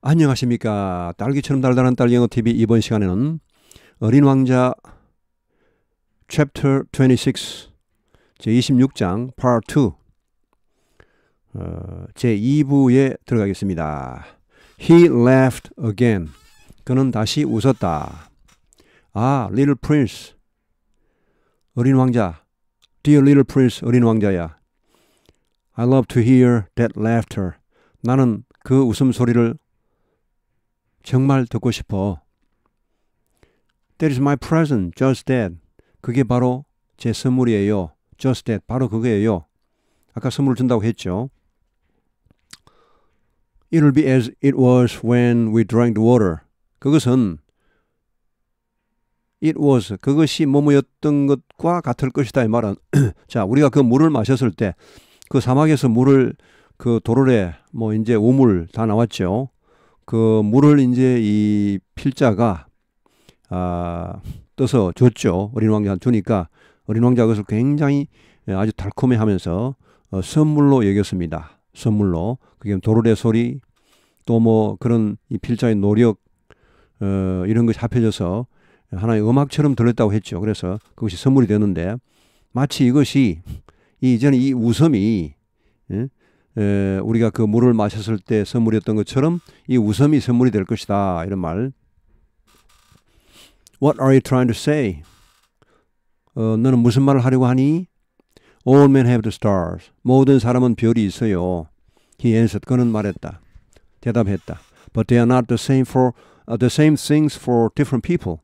안녕하십니까. 딸기처럼 달달한 딸기 영어 TV 이번 시간에는 어린 왕자 챕터 26 제26장 part 2 어, 제2부에 들어가겠습니다. He laughed again. 그는 다시 웃었다. 아, little prince. 어린 왕자. Dear little prince, 어린 왕자야. I love to hear that laughter. 나는 그 웃음소리를 정말 듣고 싶어. That is my present, just that. 그게 바로 제 선물이에요. Just that. 바로 그거예요. 아까 선물 준다고 했죠. It will be as it was when we drank the water. 그것은 It was. 그것이 뭐뭐였던 것과 같을 것이다. 이 말은. 자, 우리가 그 물을 마셨을 때 그 사막에서 물을 그 도로에 뭐 이제 우물 다 나왔죠. 그 물을 이제 이 필자가 아, 떠서 줬죠. 어린 왕자한테 주니까 어린 왕자가 그것을 굉장히 예, 아주 달콤해 하면서 어, 선물로 여겼습니다. 선물로. 그게 도르래 소리 또 뭐 그런 이 필자의 노력 어, 이런 것이 합해져서 하나의 음악처럼 들렸다고 했죠. 그래서 그것이 선물이 되는데 마치 이것이 이전에 이 웃음이 예? 에, 우리가 그 물을 마셨을 때 선물이었던 것처럼 이 웃음이 선물이 될 것이다. 이런 말. What are you trying to say? 어, 너는 무슨 말을 하려고 하니? All men have the stars. 모든 사람은 별이 있어요. He answered. 그는 말했다. 대답했다. But they are not the same for uh, the same things for different people.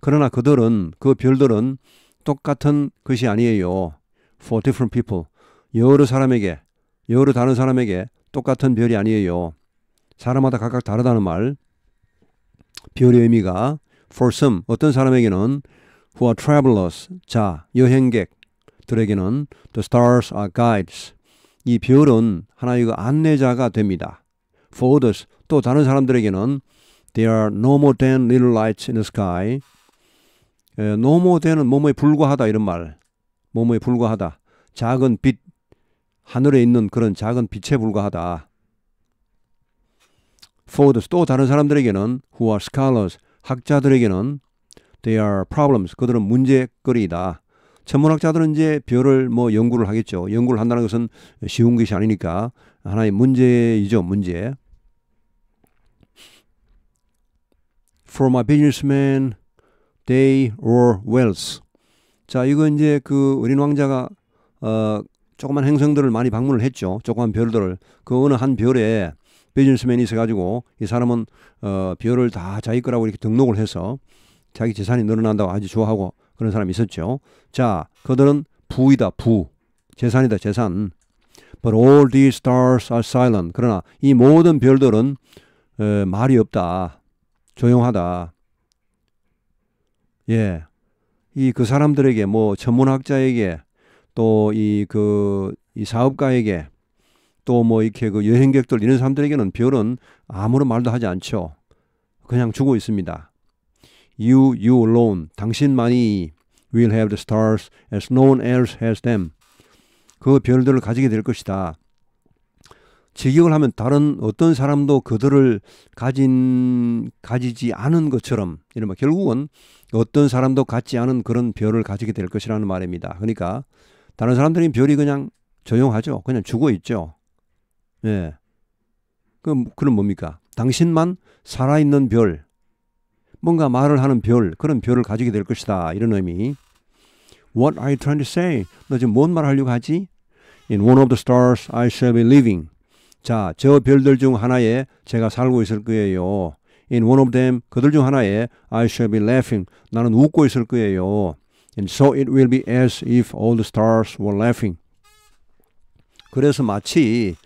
그러나 그들은 그 별들은 똑같은 것이 아니에요. For different people. 여러 사람에게 여로 다른 사람에게 똑같은 별이 아니에요. 사람마다 각각 다르다는 말. 별의 의미가 for some 어떤 사람에게는 who are travelers 자 여행객들에게는 the stars are guides 이 별은 하나의 그 안내자가 됩니다. for others 또 다른 사람들에게는 They are no more than little lights in the sky. 에, no more than은 뭐뭐에 불과하다 이런 말. 뭐뭐에 불과하다. 작은 빛 하늘에 있는 그런 작은 빛에 불과하다. f o r 또 다른 사람들에게는 who are scholars 학자들에게는 they are problems 그들은 문제거리이다. 천문학자들은 이제 별을 뭐 연구를 하겠죠. 연구를 한다는 것은 쉬운 것이 아니니까 하나의 문제이죠. 문제. For my businessmen, they or w e a l t 자, 이거 이제 그 어린 왕자가 어, 조그만 행성들을 많이 방문을 했죠. 조그만 별들을. 그 어느 한 별에 비즈니스맨이 있어가지고 이 사람은 어, 별을 다 자기 거라고 이렇게 등록을 해서 자기 재산이 늘어난다고 아주 좋아하고 그런 사람이 있었죠. 자, 그들은 부이다, 부. 재산이다, 재산. But all these stars are silent. 그러나 이 모든 별들은 에, 어, 말이 없다. 조용하다. 예. 이 그 사람들에게 뭐 천문학자에게 또이그이 그, 사업가에게 또 뭐 이렇게 그 여행객들 이런 사람들에게는 별은 아무런 말도 하지 않죠. 그냥 주고 있습니다. You, you alone, 당신만이 will have the stars as no one else has them. 그 별들을 가지게 될 것이다. 직역을 하면 다른 어떤 사람도 그들을 가진 가지지 않은 것처럼 이른 결국은 어떤 사람도 갖지 않은 그런 별을 가지게 될 것이라는 말입니다. 그러니까 다른 사람들은 별이 그냥 조용하죠. 그냥 죽어 있죠. 예. 그, 그럼 뭡니까? 당신만 살아있는 별, 뭔가 말을 하는 별, 그런 별을 가지게 될 것이다. 이런 의미. What are you trying to say? 너 지금 뭔 말 하려고 하지? In one of the stars I shall be living. 자, 저 별들 중 하나에 제가 살고 있을 거예요. In one of them, 그들 중 하나에 I shall be laughing. 나는 웃고 있을 거예요. And so it will be as if all the stars were laughing. 그래서 마치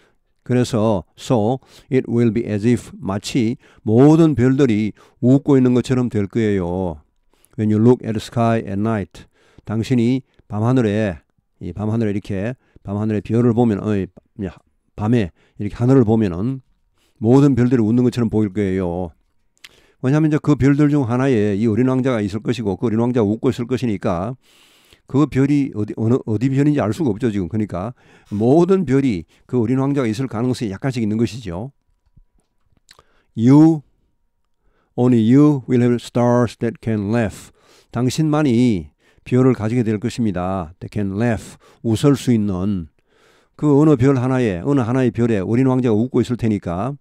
그래서 so it will be as if 마치 모든 별들이 웃고 있는 것처럼 될 거예요. When you look at the sky at night, 당신이 밤하늘에 이 밤하늘에 이렇게 밤하늘의 별을 보면 어이 밤에 이렇게 하늘을 보면은 모든 별들이 웃는 것처럼 보일 거예요. 왜냐하면 이제 그 별들 중 하나에 이 어린 왕자가 있을 것이고 그 어린 왕자가 웃고 있을 것이니까 그 별이 어디 어느 어디 별인지 알 수가 없죠 지금 그러니까 모든 별이 그 어린 왕자가 있을 가능성이 약간씩 있는 것이죠. You only you will have stars that can laugh. 당신만이 별을 가지게 될 것입니다. That can laugh. 웃을 수 있는 그 어느 별 하나에 어느 하나의 별에 어린 왕자가 웃고 있을 테니까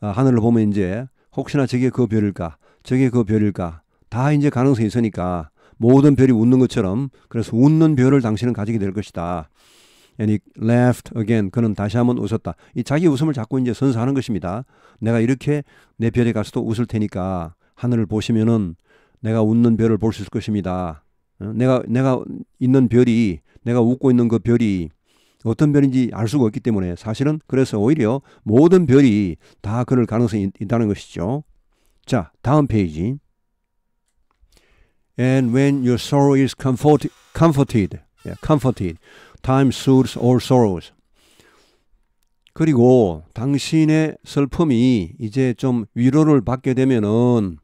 아, 하늘을 보면 이제 혹시나 저게 그 별일까? 저게 그 별일까? 다 이제 가능성이 있으니까 모든 별이 웃는 것처럼 그래서 웃는 별을 당신은 가지게 될 것이다. And he laughed again. 그는 다시 한번 웃었다. 이 자기 웃음을 자꾸 이제 선사하는 것입니다. 내가 이렇게 내 별에 가서도 웃을 테니까 하늘을 보시면은 내가 웃는 별을 볼 수 있을 것입니다. 내가 내가 있는 별이 내가 웃고 있는 그 별이 어떤 별인지 알 수가 없기 때문에 사실은 그래서 오히려 모든 별이 다 그럴 가능성이 있다는 것이죠. 자, 다음 페이지. And when your sorrow is c o m f o r t comforted, yeah, comforted, time soothes all sorrows. 그리고 당신의 슬픔이 이제 좀 위로를 받게 되면은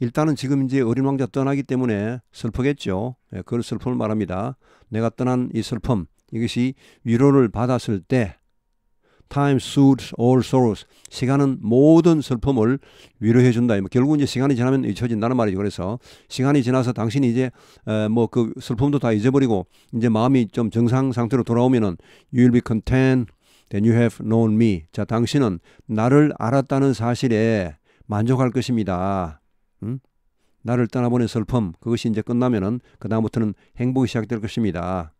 일단은 지금 이제 어린 왕자 떠나기 때문에 슬프겠죠. 예, 그 슬픔을 말합니다. 내가 떠난 이 슬픔, 이것이 위로를 받았을 때 time s o o t s all sorrows. 시간은 모든 슬픔을 위로해 준다. 뭐 결국 이제 시간이 지나면 잊혀진다는 말이죠. 그래서 시간이 지나서 당신이 이제 어, 뭐그 슬픔도 다 잊어버리고 이제 마음이 좀 정상 상태로 돌아오면은 you will be content that you have known me. 자, 당신은 나를 알았다는 사실에 만족할 것입니다. 응? 나를 떠나보낸 슬픔 그것이 이제 끝나면은 그 다음부터는 행복이 시작될 것입니다.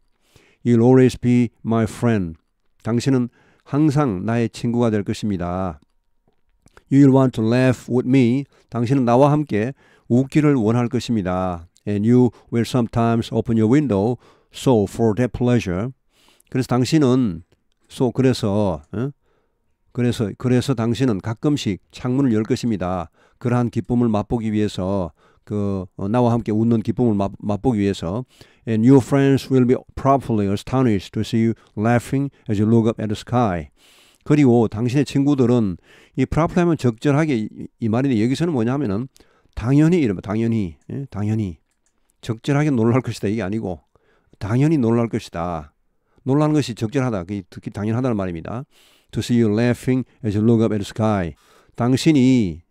You'll always be my friend. 당신은 항상 나의 친구가 될 것입니다. You'll want to laugh with me. 당신은 나와 함께 웃기를 원할 것입니다. And you will sometimes open your window. So for that pleasure. 그래서 당신은 so 그래서 어? 그래서 그래서 당신은 가끔씩 창문을 열 것입니다. 그러한 기쁨을 맛보기 위해서 그 어, 나와 함께 웃는 기쁨을 맛, 맛보기 위해서 and your friends will be properly astonished to see you laughing as you look up at the sky. 그리고 당신의 친구들은 이 properly 하면 적절하게 이, 이 말인데 여기서는 뭐냐면은 당연히 이러면 당연히 예? 당연히 적절하게 놀랄 것이다 이게 아니고 당연히 놀랄 것이다. 놀라는 것이 적절하다. 그게 특히 당연하다는 말입니다. To see you laughing as you look up at the sky. 당신이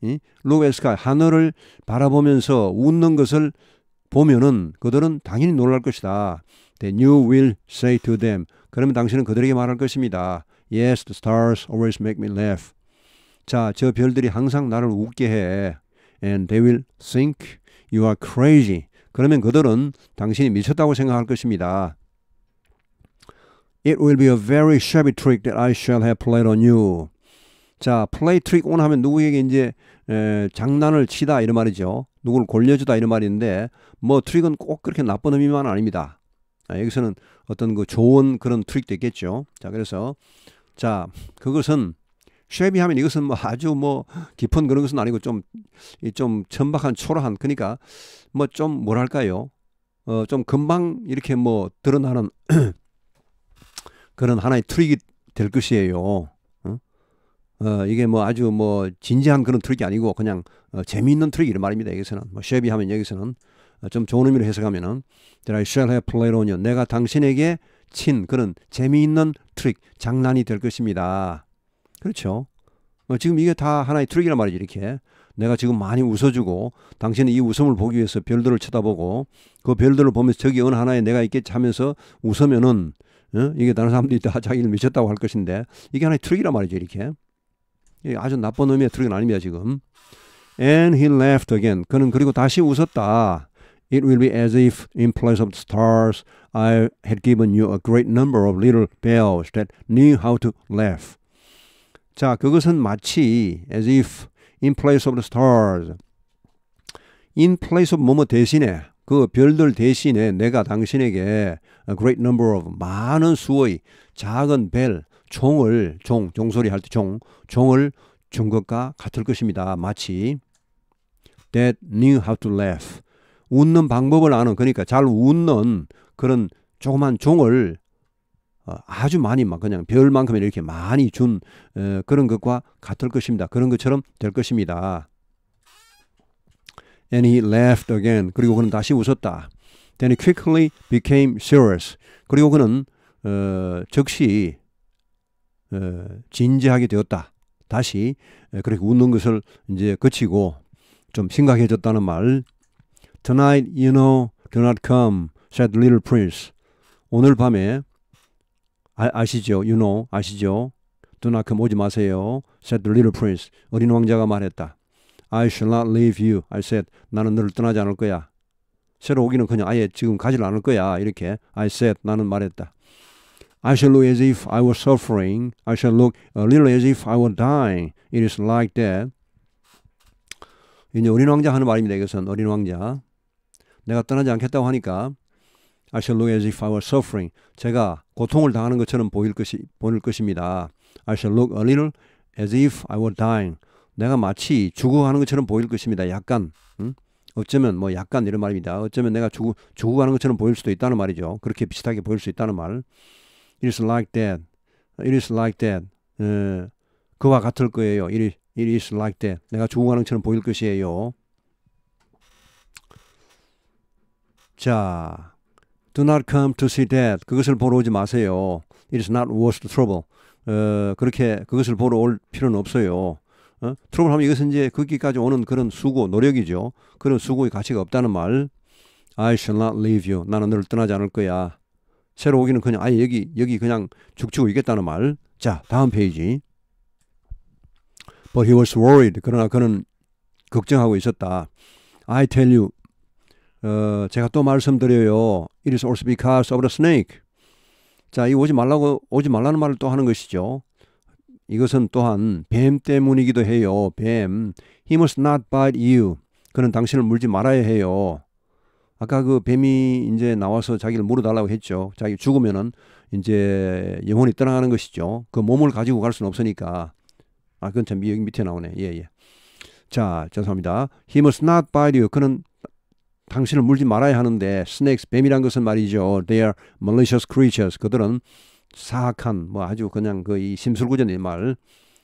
로에스가 하늘을 바라보면서 웃는 것을 보면은 그들은 당연히 놀랄 것이다. Then you will say to them. 그러면 당신은 그들에게 말할 것입니다. Yes, the stars always make me laugh. 자, 저 별들이 항상 나를 웃게 해. And they will think you are crazy. 그러면 그들은 당신이 미쳤다고 생각할 것입니다. It will be a very shabby trick that I shall have played on you. 자, play trick on 하면 누구에게 이제 에, 장난을 치다 이런 말이죠. 누구를 골려주다 이런 말인데 뭐 트릭은 꼭 그렇게 나쁜 의미만 아닙니다. 아, 여기서는 어떤 그 좋은 그런 트릭도 있겠죠. 자, 그래서 자, 그것은 쉐비 하면 이것은 뭐 아주 뭐 깊은 그런 것은 아니고 좀좀 천박한 초라한 그러니까 뭐 좀 뭐랄까요? 어, 좀 금방 이렇게 뭐 드러나는 그런 하나의 트릭이 될 것이에요. 어, 이게 뭐 아주 뭐 진지한 그런 트릭이 아니고 그냥 어, 재미있는 트릭 이런 말입니다. 여기서는 뭐 쉐비 하면 여기서는 어, 좀 좋은 의미로 해석하면은 I shall have played on you. 내가 당신에게 친 그런 재미있는 트릭 장난이 될 것입니다. 그렇죠. 어, 지금 이게 다 하나의 트릭이란 말이죠 이렇게 내가 지금 많이 웃어주고 당신은 이 웃음을 보기 위해서 별들을 쳐다보고 그 별들을 보면서 저기 어느 하나에 내가 있게 자면서 웃으면은 어? 이게 다른 사람들이 다 자기를 미쳤다고 할 것인데 이게 하나의 트릭이란 말이죠 이렇게 아주 나쁜 의미에 들은 아닙니다 지금. And he laughed again. 그는 그리고 다시 웃었다. It will be as if in place of the stars I had given you a great number of little bells that knew how to laugh. 자, 그것은 마치 as if in place of the stars. in place of 뭐뭐 대신에 그 별들 대신에 내가 당신에게 a great number of 많은 수의 작은 벨 종을 종 종소리 할 때 종 종을 준 것과 같을 것입니다. 마치 that knew how to laugh 웃는 방법을 아는 그러니까 잘 웃는 그런 조그만 종을 어, 아주 많이 막 그냥 별만큼 이렇게 많이 준 어, 그런 것과 같을 것입니다. 그런 것처럼 될 것입니다. And he laughed again. 그리고 그는 다시 웃었다. Then he quickly became serious. 그리고 그는 어, 즉시 진지하게 되었다. 다시 그렇게 웃는 것을 이제 그치고 좀 심각해졌다는 말. Tonight you know do not come, said Little Prince. 오늘 밤에 아, 시죠 you know 아시죠? do not come 오지 마세요, said Little Prince. 어린 왕자가 말했다. I shall not leave you. I said 나는 너를 떠나지 않을 거야. 새로 오기는 그냥 아예 지금 가지 않을 거야. 이렇게 I said 나는 말했다. I shall look as if I were suffering. I shall look a little as if I were dying. It is like that. 이제 어린 왕자 하는 말입니다. 이것은 어린 왕자. 내가 떠나지 않겠다고 하니까 I shall look as if I were suffering. 제가 고통을 당하는 것처럼 보일 것이 보일 것입니다. I shall look a little as if I were dying. 내가 마치 죽어가는 것처럼 보일 것입니다. 약간. 어쩌면 뭐 약간 이런 말입니다. 어쩌면 내가 죽어가는 것처럼 보일 수도 있다는 말이죠. 그렇게 비슷하게 보일 수 있다는 말. is like that. It is like that. 에, 어, 그와 같을 거예요. It is, it is like that. 내가 죽어가는 처럼 보일 것이에요. 자, do not come to see that. 그것을 보러 오지 마세요. It is not worth the trouble. 어, 그렇게 그것을 보러 올 필요는 없어요. 어? 트러블 하면 이것은 이제 거기까지 오는 그런 수고, 노력이죠. 그런 수고의 가치가 없다는 말. I shall not leave you. 나는 너를 떠나지 않을 거야. 새로 오기는 그냥 아예 여기 여기 그냥 죽치고 있겠다는 말. 자 다음 페이지. But he was worried. 그러나 그는 걱정하고 있었다. I tell you. 어, 제가 또 말씀드려요. It is also because of the snake. 자, 이 오지 말라고 오지 말라는 말을 또 하는 것이죠. 이것은 또한 뱀 때문이기도 해요. 뱀. He must not bite you. 그는 당신을 물지 말아야 해요. 아까 그 뱀이 이제 나와서 자기를 물어달라고 했죠. 자기 죽으면은 이제 영혼이 떠나가는 것이죠. 그 몸을 가지고 갈 수는 없으니까. 아, 그건 참 여기 밑에 나오네. 예, 예. 자, 죄송합니다. He must not bite you. 그는 당신을 물지 말아야 하는데 snakes 뱀이란 것은 말이죠. They are malicious creatures. 그들은 사악한 뭐 아주 그냥 그이 심술궂은 말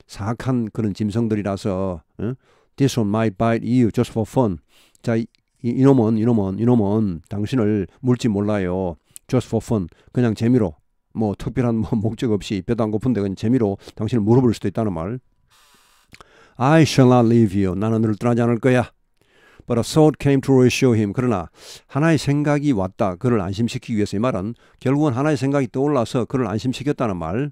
사악한 그런 짐승들이라서 응? This one might bite you just for fun. 자, 이, 놈은 이놈은 이놈은 당신을 물지 몰라요. just for fun. 그냥 재미로 뭐 특별한 뭐 목적 없이 배도 안 고픈데 그냥 재미로 당신을 물어볼 수도 있다는 말. I shall not leave you. 나는 너를 떠나지 않을 거야. But a thought came to reassure him. 그러나 하나의 생각이 왔다. 그를 안심시키기 위해서 이 말은 결국은 하나의 생각이 떠올라서 그를 안심시켰다는 말.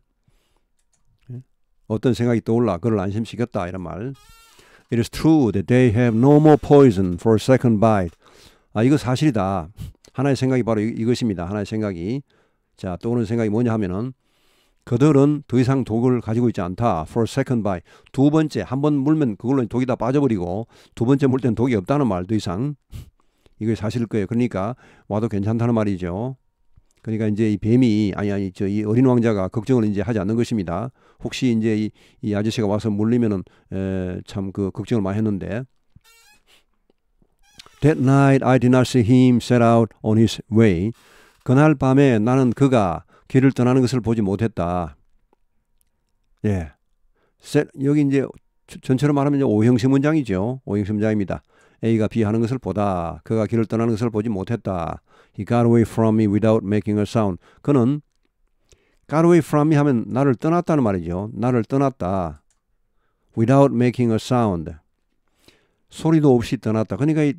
예? 어떤 생각이 떠올라 그를 안심시켰다 이런 말. It is true that they have no more poison for a second bite. 아, 이거 사실이다. 하나의 생각이 바로 이, 것입니다 하나의 생각이. 자, 또 오는 생각이 뭐냐 하면은 그들은 더 이상 독을 가지고 있지 않다. For second bite. 두 번째, 한 번 물면 그걸로 독이 다 빠져버리고 두 번째 물때 독이 없다는 말더 이상. 이게 사실일 거예요. 그러니까 와도 괜찮다는 말이죠. 그러니까 이제 이 뱀이 아니 아니 저 이 어린 왕자가 걱정을 이제 하지 않는 것입니다. 혹시 이제 이, 이 아저씨가 와서 물리면은 참 그 걱정을 많이 했는데 That night I did not see him set out on his way. 그날 밤에 나는 그가 길을 떠나는 것을 보지 못했다. 예. set, 여기 이제 전체로 말하면 오형식 문장이죠. 오형식 문장입니다. A가 B 하는 것을 보다. 그가 길을 떠나는 것을 보지 못했다. He got away from me without making a sound. 그는 got away from me 하면 나를 떠났다는 말이죠. 나를 떠났다. without making a sound. 소리도 없이 떠났다. 그러니까 이,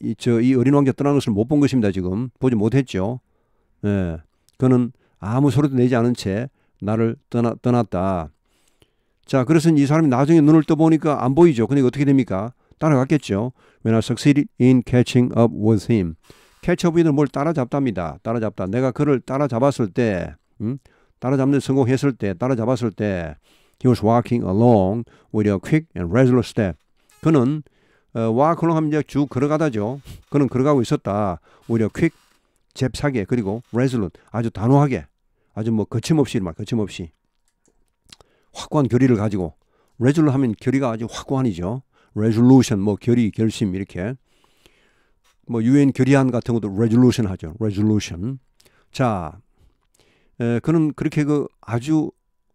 이, 저, 이 어린 왕자 떠나 것을 못 본 것입니다. 지금 보지 못했죠. 예. 그는 아무 소리도 내지 않은 채 나를 떠나, 떠났다. 자, 그래서 이 사람이 나중에 눈을 떠보니까 안 보이죠. 그러니까 어떻게 됩니까? 따라갔겠죠. When I succeeded in catching up with him. 캐쳐 부인을 뭘 따라잡답니다. 따라잡다. 내가 그를 따라잡았을 때, 음? 따라잡는 성공했을 때, 따라잡았을 때, he was walking along with a quick and resolute step. 그는 어, 와클롱 하면 쭉 걸어가다죠. 그는 걸어가고 있었다. 오히려 퀵, 잽싸게 그리고 resolute 아주 단호하게 아주 뭐 거침없이 말 거침없이 확고한 결의를 가지고 resolute 하면 결의가 아주 확고한이죠. resolution 뭐 결의 결심 이렇게 뭐 유엔 결의안 같은 것도 r e s o l 하죠. r e s o l 자, 에, 그는 그렇게 그 아주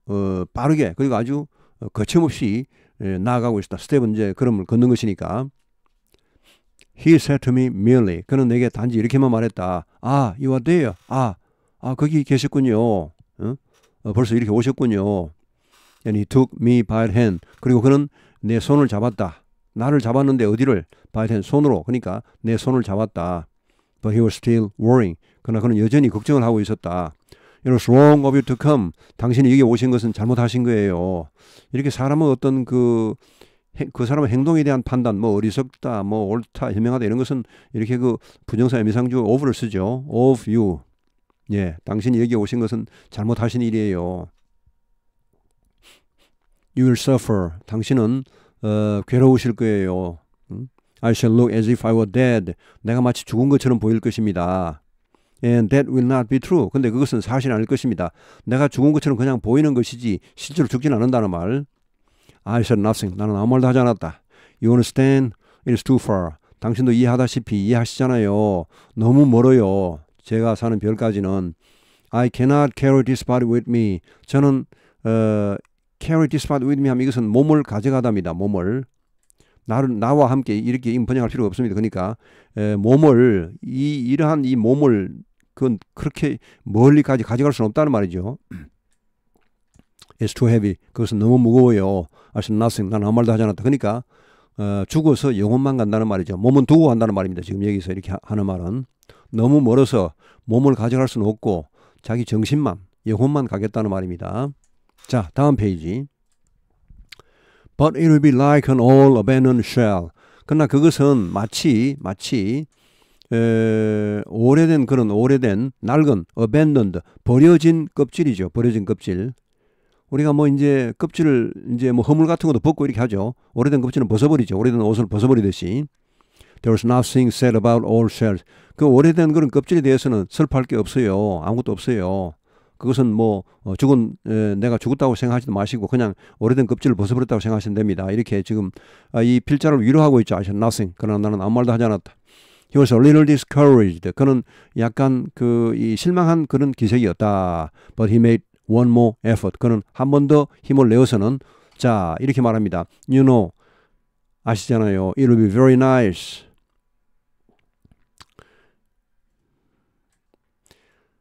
어, 빠르게 그리고 아주 어, 거침없이 에, 나아가고 있다. 스텝은 이제 걸음을 걷는 것이니까. He said to me merely. 그는 내게 단지 이렇게만 말했다. 아, you are there. 아, 아 거기 계셨군요. 어? 어, 벌써 이렇게 오셨군요. And he took me by the hand. 그리고 그는 내 손을 잡았다. 나를 잡았는데 어디를? 바이되 손으로. 그러니까 내 손을 잡았다. But he was still worrying. 그러나 그는 여전히 걱정을 하고 있었다. It was wrong of you to come. 당신이 여기 오신 것은 잘못하신 거예요. 이렇게 사람은 어떤 그, 그 사람의 행동에 대한 판단, 뭐 어리석다, 뭐 옳다, 현명하다 이런 것은 이렇게 그 부정사 미상주 of를 쓰죠. of you. 예, 당신이 여기 오신 것은 잘못하신 일이에요. You will suffer. 당신은 어, 괴로우실 거예요. 음? I shall look as if I were dead. 내가 마치 죽은 것처럼 보일 것입니다. And that will not be true. 근데 그것은 사실 아닐 것입니다. 내가 죽은 것처럼 그냥 보이는 것이지 실제로 죽진 않는다는 말. I said nothing. 나는 아무 말도 하지 않았다. You understand? It's too far. 당신도 이해하다시피 이해하시잖아요. 너무 멀어요. 제가 사는 별까지는. I cannot carry this body with me. 저는 어, carry this part with me 하면 이것은 몸을 가져가답니다. 몸을. 나를, 나와 함께 이렇게 번역할 필요가 없습니다. 그러니까 에, 몸을 이 이러한 이 몸을 그건 그렇게 멀리까지 가져갈 수는 없다는 말이죠. It's too heavy. 그것은 너무 무거워요. I said nothing. 난 아무 말도 하지 않았다. 그러니까 어, 죽어서 영혼만 간다는 말이죠. 몸은 두고 간다는 말입니다. 지금 여기서 이렇게 하는 말은 너무 멀어서 몸을 가져갈 수는 없고 자기 정신만 영혼만 가겠다는 말입니다. 자, 다음 페이지. But it will be like an old abandoned shell. 그러나 그것은 마치 마치 에, 오래된 그런 오래된 낡은 abandoned 버려진 껍질이죠. 버려진 껍질. 우리가 뭐 이제 껍질을 이제 뭐 허물 같은 것도 벗고 이렇게 하죠. 오래된 껍질은 벗어버리죠. 오래된 옷을 벗어버리듯이. There was nothing said about old shells. 그 오래된 그런 껍질에 대해서는 설파할 게 없어요. 아무것도 없어요. 그것은 뭐 어, 죽은 내가 죽었다고 생각하지도 마시고 그냥 오래된 껍질을 벗어버렸다고 생각하시면 됩니다. 이렇게 지금 아, 이 필자를 위로하고 있죠. I said nothing. 그러나 나는 아무 말도 하지 않았다. He was a little discouraged. 그는 약간 그이 실망한 그런 기색이었다. But he made one more effort. 그는 한 번 더 힘을 내어서는 자 이렇게 말합니다. You know 아시잖아요. It will be very nice.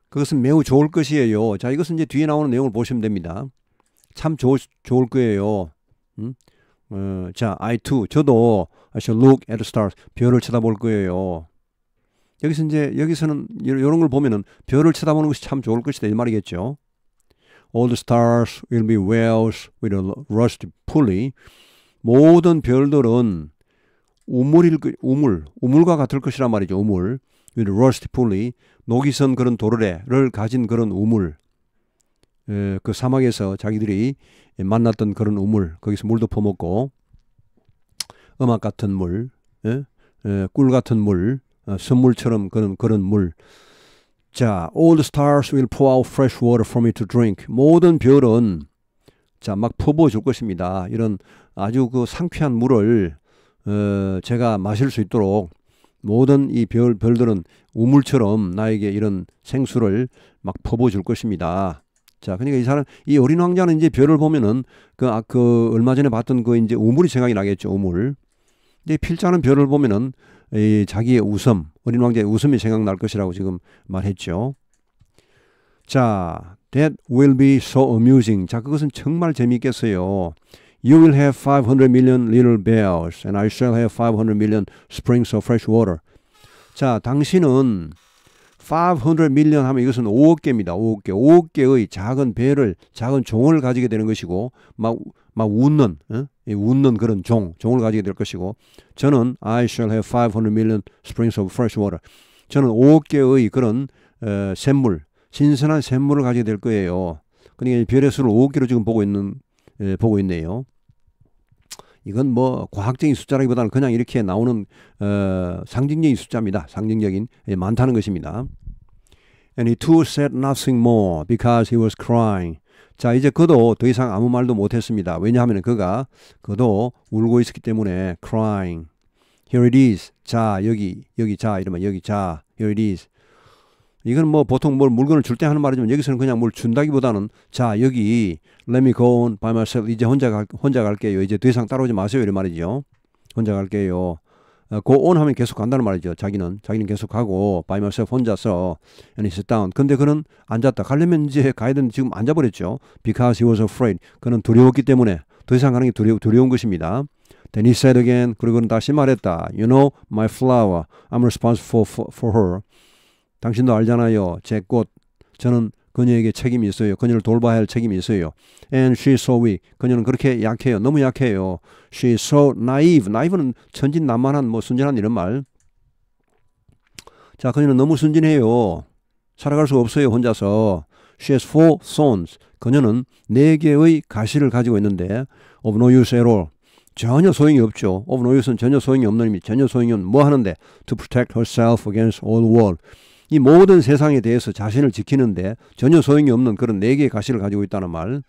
그것은 매우 좋을 것이에요. 자, 이것은 이제 뒤에 나오는 내용을 보시면 됩니다. 참 좋을, 좋을 거예요. 음? 어, 자, I too. 저도 I shall look at the stars. 별을 쳐다볼 거예요. 여기서 이제 여기서는 이런 걸 보면은 별을 쳐다보는 것이 참 좋을 것이다 이 말이겠죠. All the stars will be wells with a r u s t pulley. 모든 별들은 우물일 우물 우물과 같을 것이란 말이죠. 우물. 러스티 폴리 녹이선 그런 도르래를 가진 그런 우물 그 사막에서 자기들이 만났던 그런 우물 거기서 물도 퍼먹고 음악 같은 물, 꿀 같은 물, 어, 선물처럼 그런 그런 물. 자, all the stars will pour out fresh water for me to drink. 모든 별은 자막 퍼부어 줄 것입니다. 이런 아주 그 상쾌한 물을 어, 제가 마실 수 있도록 모든 이 별, 별들은 우물처럼 나에게 이런 생수를 막 퍼부어줄 것입니다. 자, 그러니까 이 사람, 이 어린 왕자는 이제 별을 보면은 그, 아, 그, 얼마 전에 봤던 그 이제 우물이 생각이 나겠죠, 우물. 근데 필자는 별을 보면은 이 자기의 웃음, 어린 왕자의 웃음이 생각날 것이라고 지금 말했죠. 자, that will be so amusing. 자, 그것은 정말 재미있겠어요. You will have 500 million little bears, and I shall have 500 million springs of fresh water. 자, 당신은 500 million 하면 이것은 5억 개입니다. 5억 개. 5억 개의 작은 배를, 작은 종을 가지게 되는 것이고, 막, 막 웃는, 어? 웃는 그런 종, 종을 가지게 될 것이고, 저는 I shall have 500 million springs of fresh water. 저는 5억 개의 그런 에, 샘물, 신선한 샘물을 가지게 될 거예요. 그러니까 별의 수를 5억 개로 지금 보고 있는, 에, 보고 있네요. 이건 뭐 과학적인 숫자라기보다는 그냥 이렇게 나오는 어, 상징적인 숫자입니다. 상징적인 예, 많다는 것입니다. And he too said nothing more because he was crying. 자 이제 그도 더 이상 아무 말도 못했습니다. 왜냐하면 그가 그도 울고 있었기 때문에 crying. Here it is. 자 여기 여기 자 이러면 여기 자 here it is. 이건 뭐 보통 뭘 물건을 줄 때 하는 말이지만 여기서는 그냥 뭘 준다기보다는 자 여기 let me go on by myself 이제 혼자 갈, 혼자 갈게요 이제 더 이상 따라오지 마세요 이런 말이죠 혼자 갈게요 어, go on 하면 계속 간다는 말이죠 자기는 자기는 계속 가고 by myself 혼자서 and he s down 근데 그는 앉았다 가려면 이제 가야 되는데 지금 앉아버렸죠 because he was afraid 그는 두려웠기 때문에 더 이상 가는 게 두려, 두려운 것입니다 Then he said again 그리고는 다시 말했다 You know my flower I'm responsible for, for, for her 당신도 알잖아요. 제 꽃. 저는 그녀에게 책임이 있어요. 그녀를 돌봐야 할 책임이 있어요. And she's so weak. 그녀는 그렇게 약해요. 너무 약해요. She's so naive. naive는 천진난만한 뭐 순진한 이런 말. 자, 그녀는 너무 순진해요. 살아갈 수 없어요. 혼자서. She has four sons. 그녀는 네 개의 가시를 가지고 있는데 of no use at all. 전혀 소용이 없죠. of no use는 전혀 소용이 없는 의미. 전혀 소용이 없는 뭐 하는데 to protect herself against all war. 이 모든 세상에 대해서 자신을 지키는데 전혀 소용이 없는 그런 네 개의 가시를 가지고 있다는 말.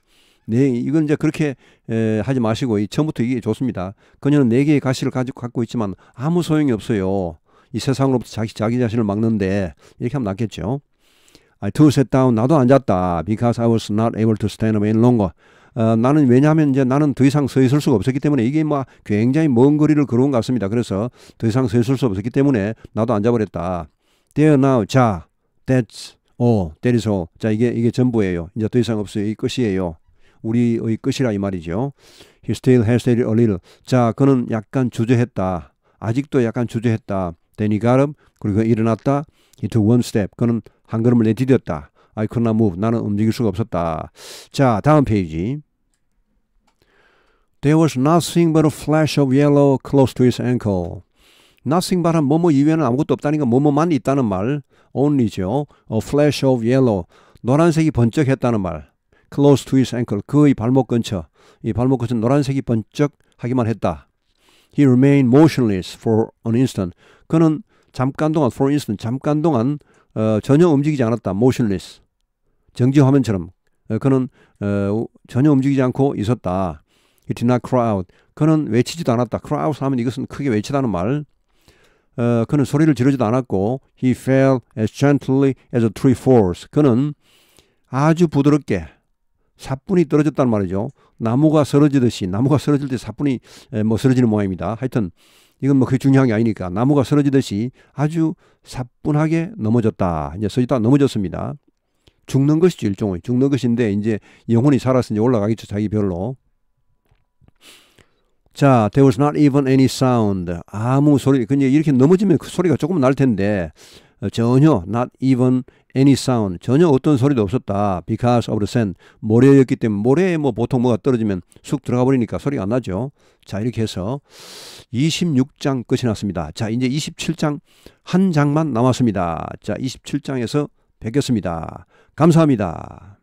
네, 이건 이제 그렇게 에, 하지 마시고 이 처음부터 이게 좋습니다. 그녀는 네 개의 가시를 가지고 갖고 있지만 아무 소용이 없어요. 이 세상으로부터 자기 자기 자신을 막는데 이렇게 하면 낫겠죠. I too sat down. 나도 앉았다. Because I was not able to stand up any longer. 어, 나는 왜냐하면 이제 나는 더 이상 서 있을 수가 없었기 때문에 이게 막 굉장히 먼 거리를 걸어온 것 같습니다. 그래서 더 이상 서 있을 수 없었기 때문에 나도 앉아버렸다. There now, 자, that's all, that is all. 자, 이게 이게 전부예요. 이제 더 이상 없어요. 이 끝이에요. 우리의 끝이라 이 말이죠. He still hesitated a little. 자, 그는 약간 주저했다. 아직도 약간 주저했다. Then he got up. 그리고 일어났다. He took one step. 그는 한 걸음을 내디뎠다. I could not move. 나는 움직일 수가 없었다. 자, 다음 페이지. There was nothing but a flash of yellow close to his ankle. nothing 말한 뭐뭐 이외에는 아무것도 없다니까 뭐뭐만 있다는 말 only죠. A flash of yellow 노란색이 번쩍했다는 말 close to his ankle 그의 발목 근처 이 발목 근처 노란색이 번쩍하기만 했다. He remained motionless for an instant 그는 잠깐 동안 for instant 잠깐 동안 어, 전혀 움직이지 않았다. motionless 정지 화면처럼 어, 그는 어, 전혀 움직이지 않고 있었다. He did not cry out. 그는 외치지도 않았다. cry out 하면 이것은 크게 외치다는 말. 어, 그는 소리를 지르지도 않았고 he fell as gently as a tree falls. 그는 아주 부드럽게 사뿐이 떨어졌단 말이죠. 나무가 쓰러지듯이 나무가 쓰러질 때 사뿐이 뭐 쓰러지는 모양입니다. 하여튼 이건 뭐그 중요한 게 아니니까 나무가 쓰러지듯이 아주 사뿐하게 넘어졌다. 이제 서지다 넘어졌습니다. 죽는 것이죠 일종의 죽는 것인데 이제 영혼이 살아서 이 올라가겠죠 자기 별로. 자, there was not even any sound. 아무 소리. 그냥 이렇게 넘어지면 그 소리가 조금 날 텐데 어, 전혀 not even any sound. 전혀 어떤 소리도 없었다. because of the sand. 모래였기 때문에 모래에 뭐 보통 뭐가 떨어지면 쑥 들어가 버리니까 소리가 안 나죠. 자, 이렇게 해서 26장 끝이 났습니다. 자, 이제 27장 한 장만 남았습니다. 자, 27장에서 뵙겠습니다. 감사합니다.